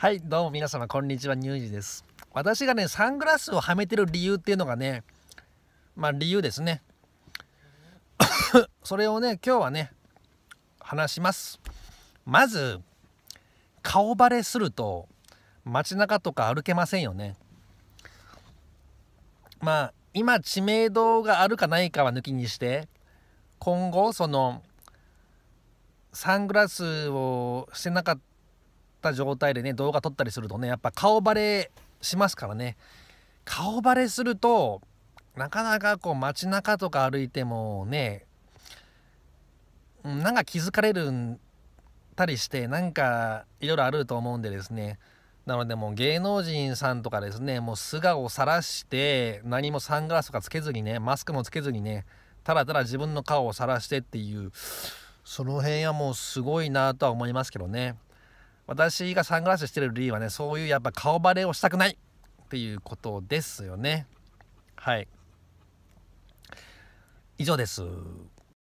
はいどうも皆様こんにちはニュージです私がねサングラスをはめてる理由っていうのがねまあ理由ですね それをね今日はね話しますまず顔バレすると街中とか歩けませんよねまあ今知名度があるかないかは抜きにして今後そのサングラスをしてなかったった状態でね動画撮ったりするとねやっぱ顔バレしますからね顔バレするとなかなかこう街中とか歩いてもねなんか気づかれるたりしてなんかいろいろあると思うんでですねなのでもう芸能人さんとかですねもう素顔を晒して何もサングラスとかつけずにねマスクもつけずにねただただ自分の顔を晒してっていうその辺はもうすごいなとは思いますけどね。私がサングラスしてる理由はねそういうやっぱ顔バレをしたくないっていうことですよねはい以上です